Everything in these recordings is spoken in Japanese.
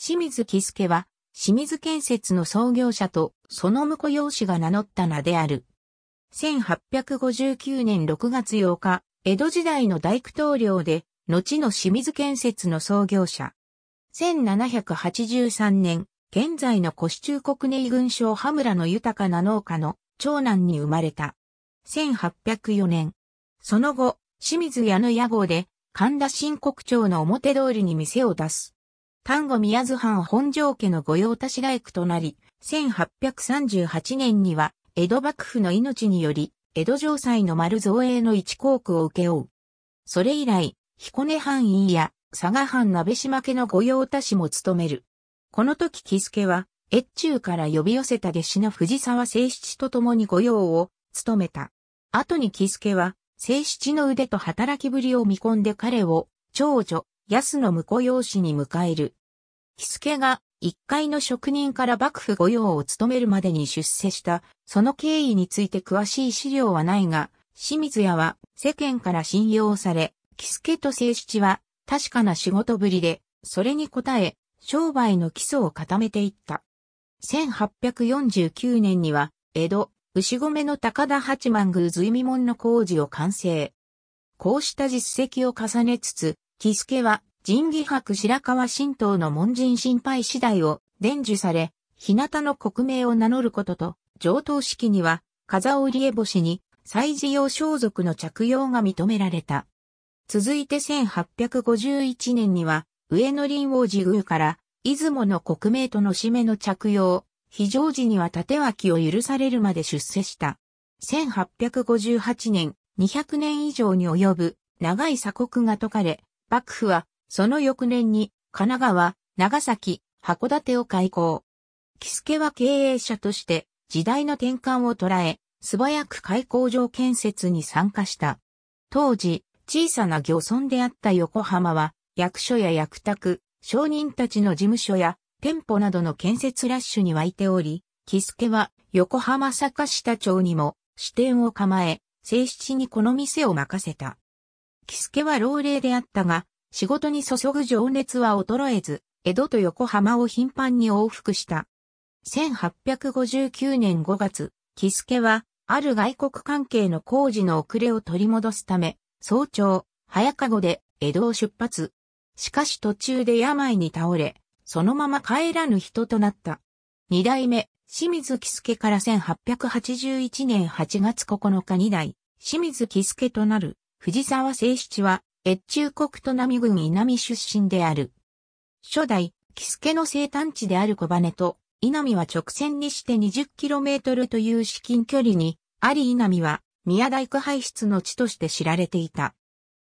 清水喜助は、清水建設の創業者と、その婿養子が名乗った名である。1859年6月8日、江戸時代の大工棟梁で、後の清水建設の創業者。1783年、現在の古市中国内軍省羽村の豊かな農家の長男に生まれた。1804年。その後、清水屋の屋号で、神田新国町の表通りに店を出す。丹後宮津藩本城家の御用達大工となり、1838年には、江戸幕府の命により、江戸城塞の丸造営の一校区を受け負う。それ以来、彦根藩院や佐賀藩鍋島家の御用達も務める。この時木助は、越中から呼び寄せた弟子の藤沢清七と共に御用を務めた。後に木助は、清七の腕と働きぶりを見込んで彼を、長女、安の婿養子に迎える。木助が一階の職人から幕府御用を務めるまでに出世した、その経緯について詳しい資料はないが、清水屋は世間から信用され、木助と清七は確かな仕事ぶりで、それに応え、商売の基礎を固めていった。1849年には、江戸、牛込の高田八幡宮随味門の工事を完成。こうした実績を重ねつつ、木助は神義博白河神道の門人心配次第を伝授され、日向の国名を名乗ることと、上等式には、風織江星に、祭事用装束の着用が認められた。続いて1851年には、上野林王寺宮から、出雲の国名との締めの着用、非常時には縦脇を許されるまで出世した。1858年、200年以上に及ぶ長い鎖国が解かれ、幕府はその翌年に、神奈川、長崎、函館を開港。木助は経営者として、時代の転換を捉え、素早く開港場建設に参加した。当時、小さな漁村であった横浜は、役所や役宅、商人たちの事務所や店舗などの建設ラッシュに沸いており、木助は横浜坂下町にも支店を構え、正七にこの店を任せた。木助は老齢であったが、仕事に注ぐ情熱は衰えず、江戸と横浜を頻繁に往復した。1859年5月、木助は、ある外国関係の工事の遅れを取り戻すため、早朝、早籠で江戸を出発。しかし途中で病に倒れ、そのまま帰らぬ人となった。二代目、清水木助から1881年8月9日二代、清水木助となる、藤沢清七は、越中国都南郡南出身である。初代、木助の生誕地である小羽と、稲見は直線にして 20km という至近距離に、あり稲見は、宮大工排出の地として知られていた。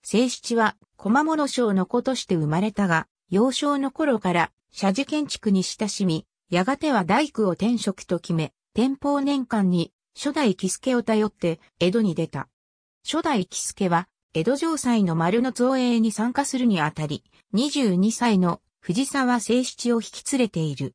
正七は、駒物省の子として生まれたが、幼少の頃から、社寺建築に親しみ、やがては大工を転職と決め、天保年間に、初代木助を頼って、江戸に出た。初代木助は、江戸城祭の丸の造営に参加するにあたり、22歳の藤沢聖七を引き連れている。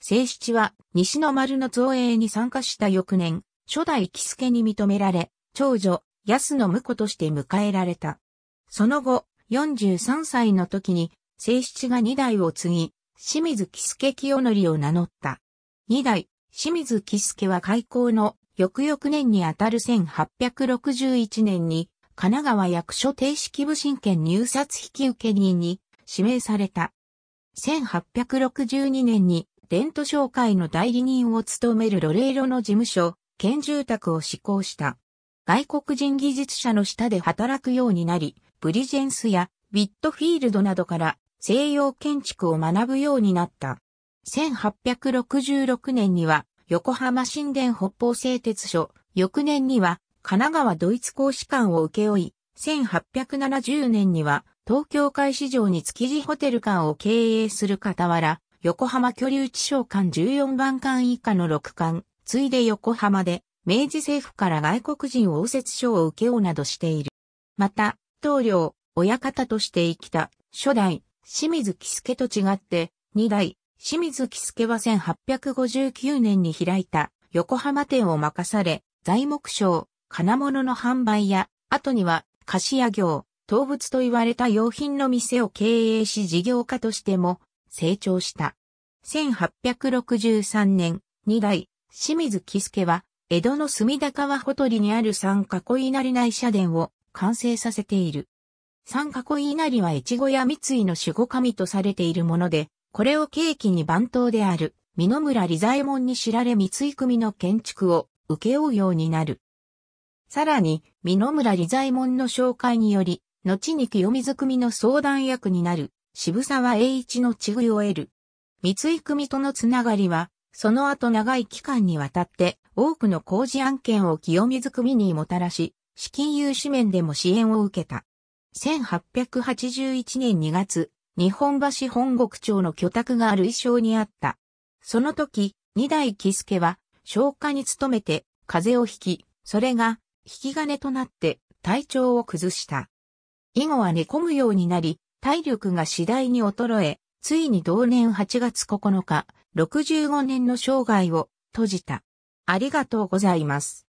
聖七は西の丸の造営に参加した翌年、初代木助に認められ、長女、安の婿として迎えられた。その後、43歳の時に、聖七が二代を継ぎ、清水木助清則を名乗った。二代、清水木助は開校の翌々年にあたる1861年に神奈川役所定式部新権入札引受人に指名された。1862年に伝統商会の代理人を務めるロレイロの事務所、県住宅を施行した。外国人技術者の下で働くようになり、ブリジェンスやビットフィールドなどから西洋建築を学ぶようになった。1866年には横浜新田北方製鉄所、翌年には神奈川ドイツ公使館を請け負い、1870年には東京海市場に築地ホテル館を経営する傍ら、横浜居留地商館14番館以下の6館、ついで横浜で明治政府から外国人応接所を請け負うなどしている。また、棟梁、親方として生きた初代清水喜助と違って、二代清水喜助は1859年に開いた横浜店を任され、材木商、金物の販売や、後には菓子屋業、動物と言われた用品の店を経営し事業家としても成長した。1863年、二代、清水喜助は、江戸の隅田川ほとりにある三囲稲荷内社殿を完成させている。三囲稲荷は越後や三井の守護神とされているもので、これを契機に番頭である、美濃村利左衛門に知られ三井組の建築を請け負うようになる。さらに、美濃村理財門の紹介により、後に清水組の相談役になる、渋沢栄一の地遇を得る。三井組とのつながりは、その後長い期間にわたって多くの工事案件を清水組にもたらし、資金融資面でも支援を受けた。1881年2月、日本橋本国町の居宅がある衣装にあった。その時、二代喜助は、消化に努めて、風邪をひき、それが引き金となって体調を崩した。以後は寝込むようになり、体力が次第に衰え、ついに同年8月9日、65年の生涯を閉じた。ありがとうございます。